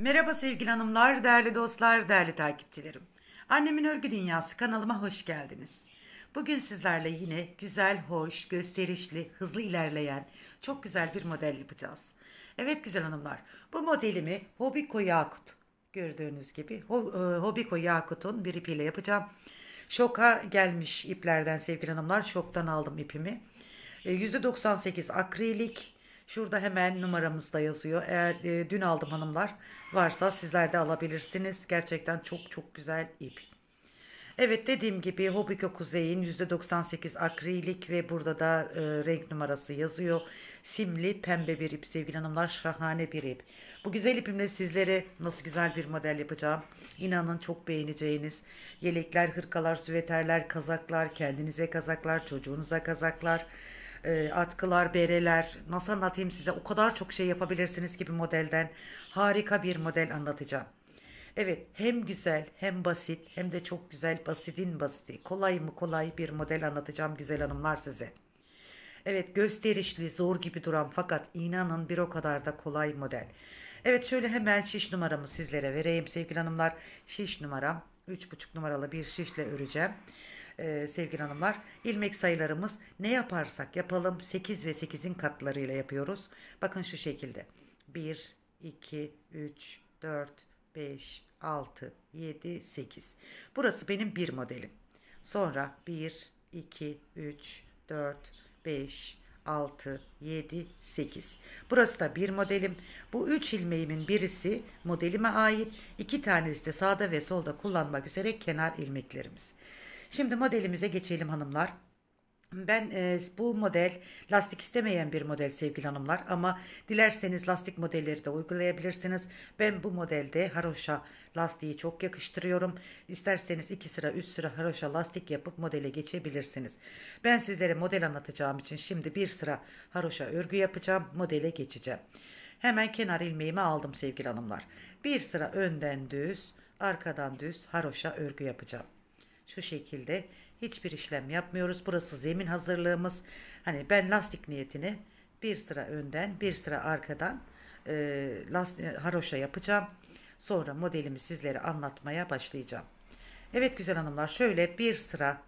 Merhaba sevgili hanımlar, değerli dostlar, değerli takipçilerim. Annemin Örgü Dünyası kanalıma hoş geldiniz. Bugün sizlerle yine güzel, hoş, gösterişli, hızlı ilerleyen çok güzel bir model yapacağız. Evet güzel hanımlar, bu modelimi Hobiko Yakut gördüğünüz gibi e, Hobiko Yakut'un bir ipiyle yapacağım. Şoka gelmiş iplerden sevgili hanımlar, şoktan aldım ipimi. %98 e, akrilik, Şurada hemen numaramızda yazıyor. Eğer e, dün aldım hanımlar varsa sizler de alabilirsiniz. Gerçekten çok çok güzel ip. Evet dediğim gibi Hobiko Kuzey'in %98 akrilik ve burada da e, renk numarası yazıyor. Simli pembe bir ip sevgili hanımlar şahane bir ip. Bu güzel ipimle sizlere nasıl güzel bir model yapacağım. İnanın çok beğeneceğiniz yelekler, hırkalar, süveterler, kazaklar, kendinize kazaklar, çocuğunuza kazaklar e, atkılar, bereler nasıl anlatayım size o kadar çok şey yapabilirsiniz gibi modelden harika bir model anlatacağım. Evet hem güzel hem basit hem de çok güzel basitin basiti kolay mı kolay bir model anlatacağım güzel hanımlar size. Evet gösterişli zor gibi duran fakat inanın bir o kadar da kolay model. Evet şöyle hemen şiş numaramı sizlere vereyim sevgili hanımlar. Şiş numaram 3,5 numaralı bir şişle öreceğim e, sevgili hanımlar. İlmek sayılarımız ne yaparsak yapalım 8 ve 8'in katlarıyla yapıyoruz. Bakın şu şekilde. 1, 2, 3, 4, 5, 6, 7, 8. Burası benim bir modelim. Sonra 1, 2, 3, 4, 5, 6, 7, 8. Burası da bir modelim. Bu 3 ilmeğimin birisi modelime ait. iki tanesi de sağda ve solda kullanmak üzere kenar ilmeklerimiz. Şimdi modelimize geçelim hanımlar. Ben e, bu model lastik istemeyen bir model sevgili hanımlar ama dilerseniz lastik modelleri de uygulayabilirsiniz. Ben bu modelde haroşa lastiği çok yakıştırıyorum. İsterseniz 2 sıra üst sıra haroşa lastik yapıp modele geçebilirsiniz. Ben sizlere model anlatacağım için şimdi bir sıra haroşa örgü yapacağım modele geçeceğim. Hemen kenar ilmeğimi aldım sevgili hanımlar. Bir sıra önden düz arkadan düz haroşa örgü yapacağım şu şekilde hiçbir işlem yapmıyoruz. Burası zemin hazırlığımız. Hani ben lastik niyetini bir sıra önden bir sıra arkadan e, last, e, haroşa yapacağım. Sonra modelimi sizlere anlatmaya başlayacağım. Evet güzel hanımlar şöyle bir sıra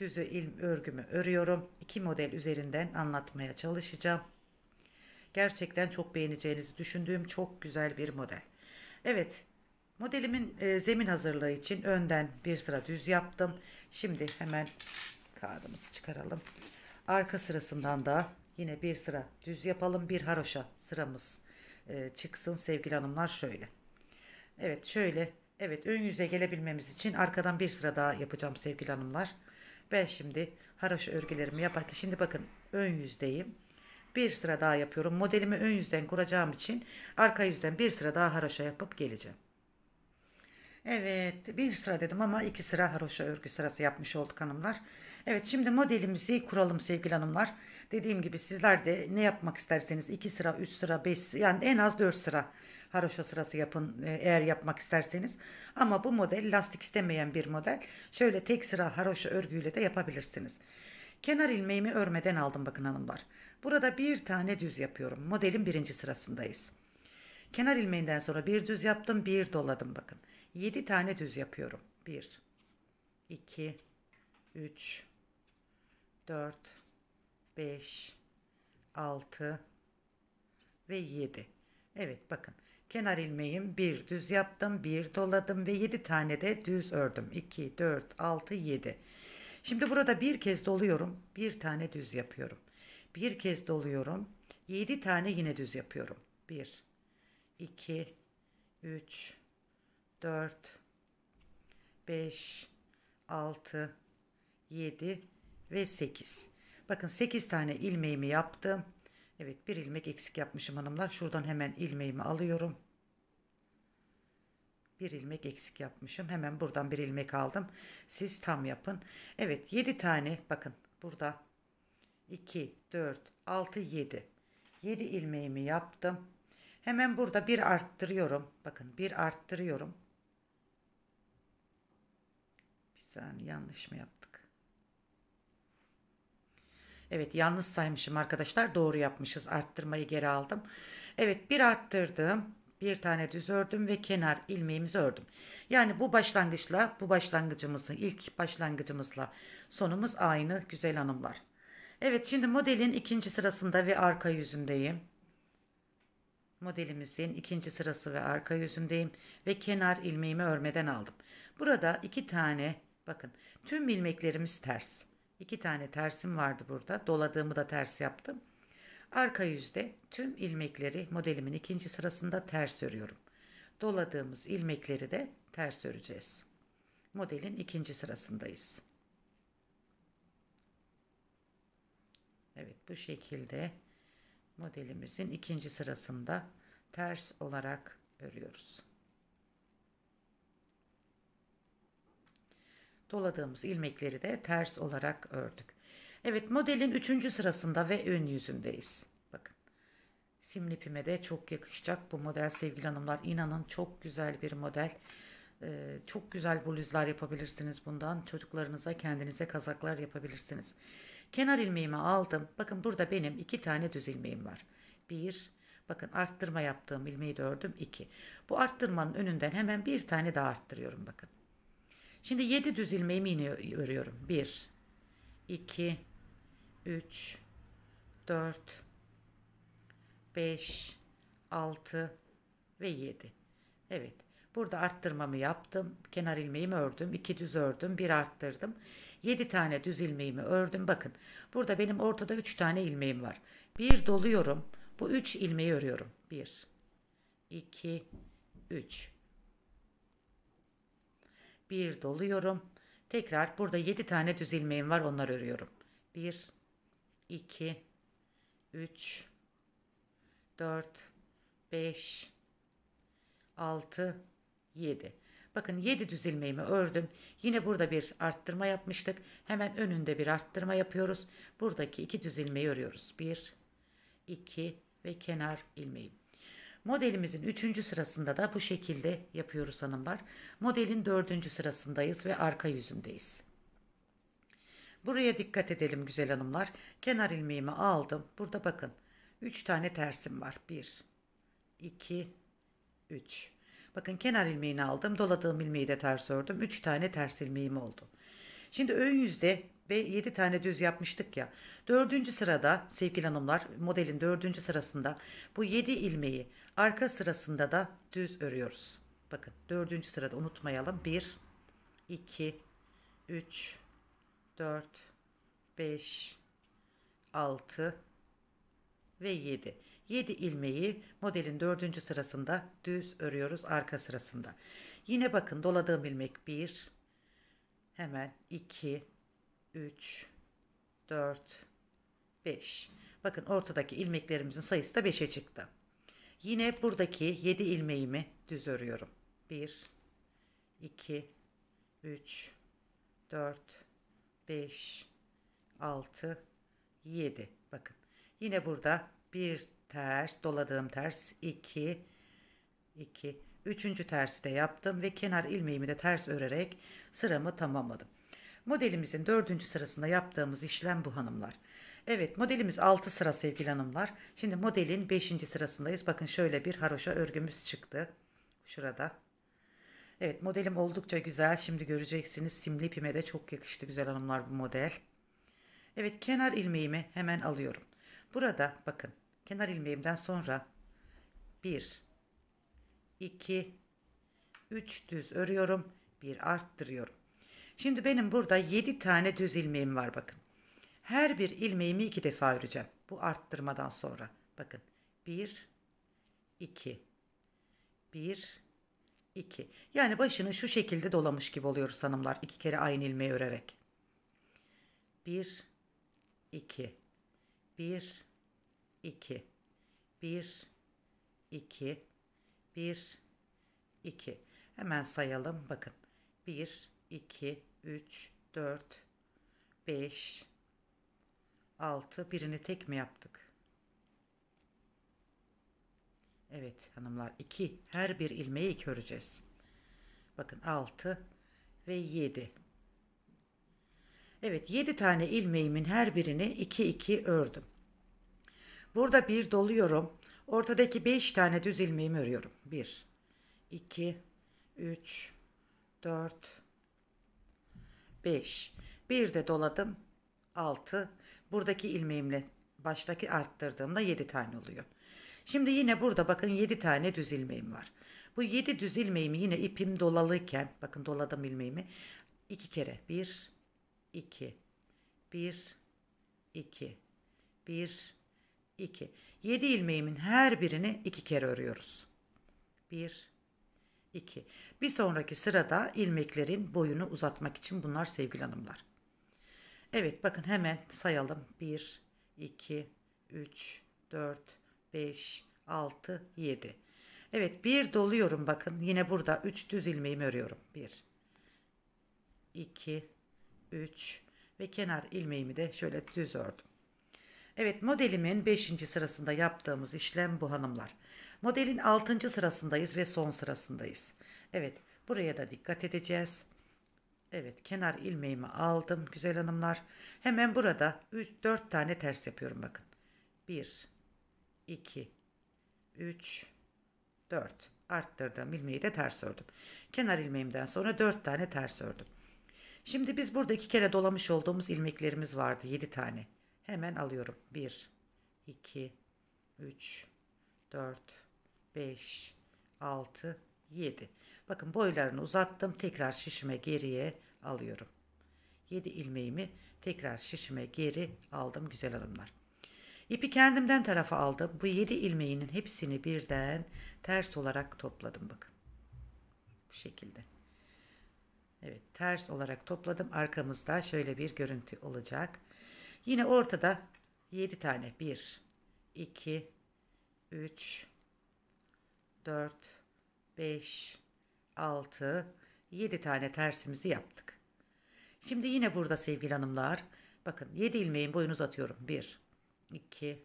düzü ilm örgümü örüyorum. İki model üzerinden anlatmaya çalışacağım. Gerçekten çok beğeneceğinizi düşündüğüm çok güzel bir model. Evet Modelimin e, zemin hazırlığı için önden bir sıra düz yaptım. Şimdi hemen kağıdımızı çıkaralım. Arka sırasından da yine bir sıra düz yapalım. Bir haroşa sıramız e, çıksın sevgili hanımlar şöyle. Evet şöyle. Evet ön yüze gelebilmemiz için arkadan bir sıra daha yapacağım sevgili hanımlar. Ben şimdi haroşa örgülerimi yaparken şimdi bakın ön yüzdeyim. Bir sıra daha yapıyorum. Modelimi ön yüzden kuracağım için arka yüzden bir sıra daha haroşa yapıp geleceğim. Evet bir sıra dedim ama iki sıra haroşa örgü sırası yapmış olduk hanımlar. Evet şimdi modelimizi kuralım sevgili hanımlar. Dediğim gibi sizler de ne yapmak isterseniz 2 sıra 3 sıra 5 yani en az 4 sıra haroşa sırası yapın e, eğer yapmak isterseniz. Ama bu model lastik istemeyen bir model. Şöyle tek sıra haroşa örgüyle de yapabilirsiniz. Kenar ilmeğimi örmeden aldım bakın hanımlar. Burada bir tane düz yapıyorum. Modelin birinci sırasındayız. Kenar ilmeğinden sonra bir düz yaptım, bir doladım bakın. 7 tane düz yapıyorum. 1 2 3 4 5 6 ve 7. Evet bakın. Kenar ilmeğim bir düz yaptım, bir doladım ve 7 tane de düz ördüm. 2 4 6 7. Şimdi burada bir kez doluyorum, bir tane düz yapıyorum. Bir kez doluyorum, 7 tane yine düz yapıyorum. 1 2 3 4 5 6 7 ve 8 bakın 8 tane ilmeğimi yaptım Evet bir ilmek eksik yapmışım hanımlar şuradan hemen ilmeğimi alıyorum bir ilmek eksik yapmışım hemen buradan bir ilmek aldım siz tam yapın Evet 7 tane bakın burada 2 4 6 7 7 ilmeğimi yaptım Hemen burada bir arttırıyorum. Bakın bir arttırıyorum. Bir saniye yanlış mı yaptık? Evet yanlış saymışım arkadaşlar. Doğru yapmışız. Arttırmayı geri aldım. Evet bir arttırdım. Bir tane düz ördüm ve kenar ilmeğimizi ördüm. Yani bu başlangıçla bu başlangıcımızın ilk başlangıcımızla sonumuz aynı güzel hanımlar. Evet şimdi modelin ikinci sırasında ve arka yüzündeyim. Modelimizin ikinci sırası ve arka yüzündeyim ve kenar ilmeğimi örmeden aldım. Burada iki tane bakın tüm ilmeklerimiz ters. İki tane tersim vardı burada. Doladığımı da ters yaptım. Arka yüzde tüm ilmekleri modelimin ikinci sırasında ters örüyorum. Doladığımız ilmekleri de ters öreceğiz. Modelin ikinci sırasındayız. Evet bu şekilde modelimizin ikinci sırasında ters olarak örüyoruz. Doladığımız ilmekleri de ters olarak ördük. Evet modelin üçüncü sırasında ve ön yüzündeyiz. Bakın simli ipime de çok yakışacak bu model sevgili hanımlar. İnanın çok güzel bir model. Ee, çok güzel bluzlar yapabilirsiniz bundan. Çocuklarınıza kendinize kazaklar yapabilirsiniz. Kenar ilmeğimi aldım. Bakın burada benim iki tane düz ilmeğim var. Bir, bakın arttırma yaptığım ilmeği dördüm. İki. Bu arttırmanın önünden hemen bir tane daha arttırıyorum bakın. Şimdi yedi düz ilmeğimi yine örüyorum. Bir, iki, üç, dört, beş, altı ve yedi. Evet. Burada arttırmamı yaptım. Kenar ilmeğimi ördüm. 2 düz ördüm. 1 arttırdım. 7 tane düz ilmeğimi ördüm. Bakın burada benim ortada 3 tane ilmeğim var. 1 doluyorum. Bu 3 ilmeği örüyorum. 1 2 3 1 doluyorum. Tekrar burada 7 tane düz ilmeğim var. Onları örüyorum. 1 2 3 4 5 6 7. Bakın 7 düz ilmeğimi ördüm. Yine burada bir arttırma yapmıştık. Hemen önünde bir arttırma yapıyoruz. Buradaki 2 düz ilmeği örüyoruz. 1, 2 ve kenar ilmeği. Modelimizin 3. sırasında da bu şekilde yapıyoruz hanımlar. Modelin 4. sırasındayız ve arka yüzündeyiz. Buraya dikkat edelim güzel hanımlar. Kenar ilmeğimi aldım. Burada bakın 3 tane tersim var. 1, 2, 3. Bakın kenar ilmeğini aldım. Doladığım ilmeği de ters ördüm. 3 tane ters ilmeğim oldu. Şimdi ön yüzde 7 tane düz yapmıştık ya. 4. sırada sevgili hanımlar modelin 4. sırasında bu 7 ilmeği arka sırasında da düz örüyoruz. Bakın 4. sırada unutmayalım. 1, 2, 3, 4, 5, 6, ve 7. 7 ilmeği modelin 4. sırasında düz örüyoruz arka sırasında. Yine bakın doladığım ilmek 1 hemen 2 3 4 5. Bakın ortadaki ilmeklerimizin sayısı da 5'e çıktı. Yine buradaki 7 ilmeğimi düz örüyorum. 1 2 3 4 5 6 7 Yine burada bir ters doladığım ters 2 2 üçüncü tersi de yaptım ve kenar ilmeğimi de ters örerek sıramı tamamladım. Modelimizin dördüncü sırasında yaptığımız işlem bu hanımlar. Evet modelimiz 6 sıra sevgili hanımlar. Şimdi modelin 5. sırasındayız. Bakın şöyle bir haroşa örgümüz çıktı. Şurada. Evet modelim oldukça güzel. Şimdi göreceksiniz simli pime de çok yakıştı güzel hanımlar bu model. Evet kenar ilmeğimi hemen alıyorum. Burada bakın kenar ilmeğimden sonra 1 2 3 düz örüyorum. bir arttırıyorum. Şimdi benim burada 7 tane düz ilmeğim var bakın. Her bir ilmeğimi iki defa öreceğim. Bu arttırmadan sonra. Bakın 1 2 1 2 yani başını şu şekilde dolamış gibi oluyoruz hanımlar iki kere aynı ilmeği örerek 1 2 1 2 1 2 1 2 hemen sayalım bakın 1 2 3 4 5 6 birini tek mi yaptık Evet hanımlar 2 her bir ilmeği iki öreceğiz bakın 6 ve 7 Evet 7 tane ilmeğimin her birini 2 2 ördüm. Burada bir doluyorum. Ortadaki 5 tane düz ilmeğimi örüyorum. 1 2 3 4 5 bir de doladım 6 buradaki ilmeğimle baştaki arttırdığımda 7 tane oluyor. Şimdi yine burada bakın 7 tane düz ilmeğim var. Bu 7 düz ilmeğimi yine ipim dolalıyken bakın doladım ilmeğimi. 2 kere 1 2 1 2 1 2 7 ilmeğimin her birini iki kere örüyoruz. 1 2 Bir sonraki sırada ilmeklerin boyunu uzatmak için bunlar sevgili hanımlar. Evet bakın hemen sayalım. 1 2 3 4 5 6 7 Evet bir doluyorum bakın. Yine burada 3 düz ilmeğimi örüyorum. 1 2 3 ve kenar ilmeğimi de şöyle düz ördüm. Evet modelimin 5. sırasında yaptığımız işlem bu hanımlar. Modelin 6. sırasındayız ve son sırasındayız. Evet buraya da dikkat edeceğiz. Evet kenar ilmeğimi aldım güzel hanımlar. Hemen burada 3, 4 tane ters yapıyorum bakın. 1, 2, 3, 4 arttırdım ilmeği de ters ördüm. Kenar ilmeğimden sonra 4 tane ters ördüm. Şimdi biz burada iki kere dolamış olduğumuz ilmeklerimiz vardı. yedi tane. Hemen alıyorum. Bir, iki, üç, dört, beş, altı, yedi. Bakın boylarını uzattım. Tekrar şişime geriye alıyorum. Yedi ilmeğimi tekrar şişime geri aldım güzel hanımlar. İpi kendimden tarafa aldım. Bu yedi ilmeğinin hepsini birden ters olarak topladım bakın. Bu şekilde. Evet ters olarak topladım. Arkamızda şöyle bir görüntü olacak. Yine ortada 7 tane 1, 2, 3, 4, 5, 6, 7 tane tersimizi yaptık. Şimdi yine burada sevgili hanımlar bakın 7 ilmeğin boyunu uzatıyorum. 1, 2,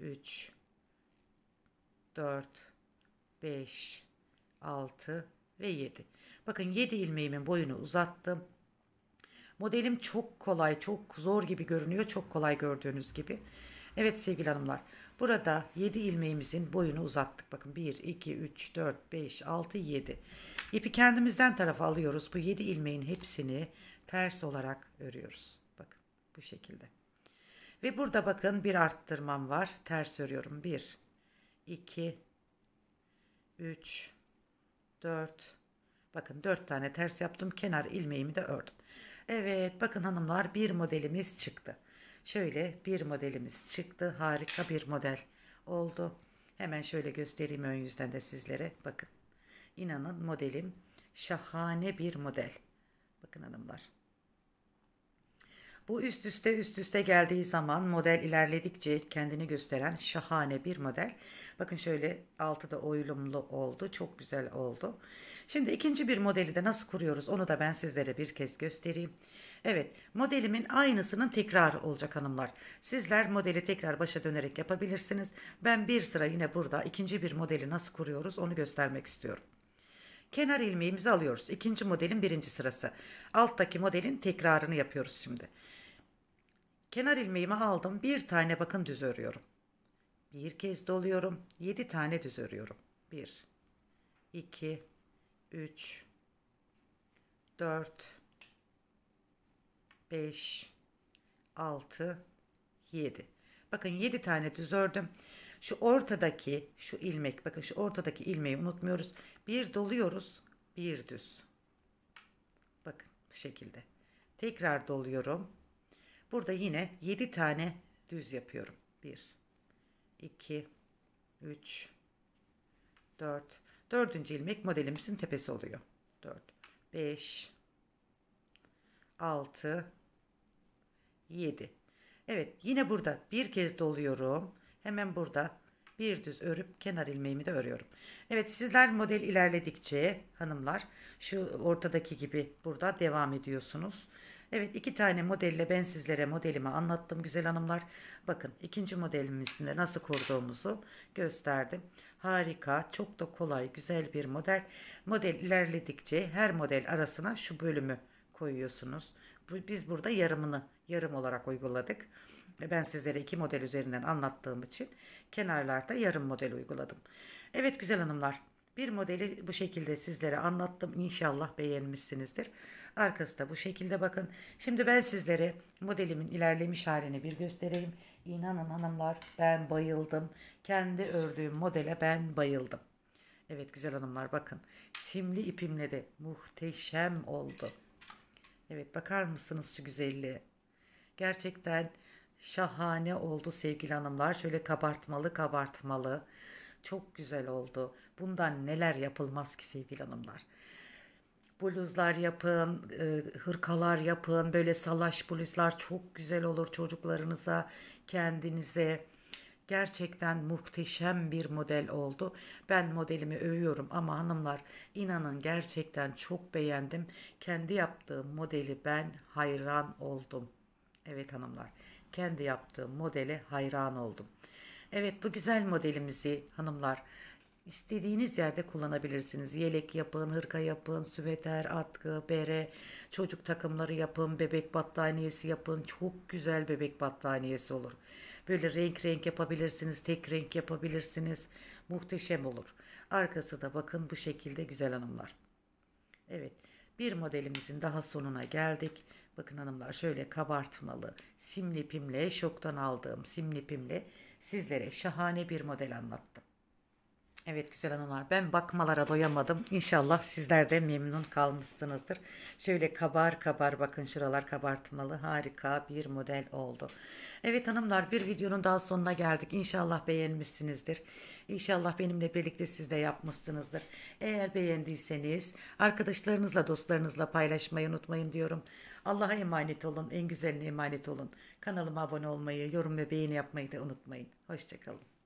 3, 4, 5, 6, ve yedi. Bakın yedi ilmeğimin boyunu uzattım. Modelim çok kolay, çok zor gibi görünüyor. Çok kolay gördüğünüz gibi. Evet sevgili hanımlar. Burada 7 ilmeğimizin boyunu uzattık. Bakın 1, 2, 3, 4, 5, 6, 7. İpi kendimizden tarafa alıyoruz. Bu 7 ilmeğin hepsini ters olarak örüyoruz. Bakın bu şekilde. Ve burada bakın bir arttırmam var. Ters örüyorum. 1, 2, 3, 4 bakın 4 tane ters yaptım kenar ilmeğimi de ördüm Evet bakın hanımlar bir modelimiz çıktı şöyle bir modelimiz çıktı harika bir model oldu hemen şöyle göstereyim ön yüzden de sizlere bakın İnanın modelim şahane bir model bakın hanımlar bu üst üste üst üste geldiği zaman model ilerledikçe kendini gösteren şahane bir model. Bakın şöyle altı da oyulumlu oldu. Çok güzel oldu. Şimdi ikinci bir modeli de nasıl kuruyoruz onu da ben sizlere bir kez göstereyim. Evet modelimin aynısının tekrarı olacak hanımlar. Sizler modeli tekrar başa dönerek yapabilirsiniz. Ben bir sıra yine burada ikinci bir modeli nasıl kuruyoruz onu göstermek istiyorum. Kenar ilmeğimizi alıyoruz. İkinci modelin birinci sırası. Alttaki modelin tekrarını yapıyoruz şimdi. Kenar ilmeğimi aldım. Bir tane bakın düz örüyorum. Bir kez doluyorum. Yedi tane düz örüyorum. Bir, iki, üç, dört, beş, altı, yedi. Bakın yedi tane düz ördüm. Şu ortadaki şu ilmek bakın şu ortadaki ilmeği unutmuyoruz. Bir doluyoruz. Bir düz. Bakın bu şekilde. Tekrar doluyorum. Burada yine 7 tane düz yapıyorum. 1, 2, 3, 4. Dördüncü ilmek modelimizin tepesi oluyor. 4, 5, 6, 7. Evet yine burada bir kez doluyorum. Hemen burada bir düz örüp kenar ilmeğimi de örüyorum. Evet sizler model ilerledikçe hanımlar şu ortadaki gibi burada devam ediyorsunuz. Evet iki tane modelle ben sizlere modelimi anlattım güzel hanımlar. Bakın ikinci modelimizin de nasıl kurduğumuzu gösterdim. Harika çok da kolay güzel bir model. Model ilerledikçe her model arasına şu bölümü koyuyorsunuz. Biz burada yarımını yarım olarak uyguladık. Ben sizlere iki model üzerinden anlattığım için kenarlarda yarım model uyguladım. Evet güzel hanımlar bir modeli bu şekilde sizlere anlattım. İnşallah beğenmişsinizdir. Arkası da bu şekilde bakın. Şimdi ben sizlere modelimin ilerlemiş halini bir göstereyim. İnanın hanımlar ben bayıldım. Kendi ördüğüm modele ben bayıldım. Evet güzel hanımlar bakın. Simli ipimle de muhteşem oldu. Evet bakar mısınız şu güzelliğe? Gerçekten şahane oldu sevgili hanımlar. Şöyle kabartmalı kabartmalı. Çok güzel oldu. Bundan neler yapılmaz ki sevgili hanımlar. Bluzlar yapın, e, hırkalar yapın, böyle salaş bluzlar çok güzel olur çocuklarınıza, kendinize. Gerçekten muhteşem bir model oldu. Ben modelimi övüyorum ama hanımlar inanın gerçekten çok beğendim. Kendi yaptığım modeli ben hayran oldum. Evet hanımlar kendi yaptığım modele hayran oldum. Evet bu güzel modelimizi hanımlar istediğiniz yerde kullanabilirsiniz. Yelek yapın, hırka yapın, süveter, atkı, bere, çocuk takımları yapın, bebek battaniyesi yapın. Çok güzel bebek battaniyesi olur. Böyle renk renk yapabilirsiniz, tek renk yapabilirsiniz. Muhteşem olur. Arkası da bakın bu şekilde güzel hanımlar. Evet bir modelimizin daha sonuna geldik. Bakın hanımlar şöyle kabartmalı simli pimle şoktan aldığım simli pimle sizlere şahane bir model anlattım. Evet güzel hanımlar ben bakmalara doyamadım. İnşallah sizler de memnun kalmışsınızdır. Şöyle kabar kabar bakın şuralar kabartmalı. Harika bir model oldu. Evet hanımlar bir videonun daha sonuna geldik. İnşallah beğenmişsinizdir. İnşallah benimle birlikte siz de yapmışsınızdır. Eğer beğendiyseniz arkadaşlarınızla dostlarınızla paylaşmayı unutmayın diyorum. Allah'a emanet olun. En güzeline emanet olun. Kanalıma abone olmayı, yorum ve beğeni yapmayı da unutmayın. Hoşçakalın.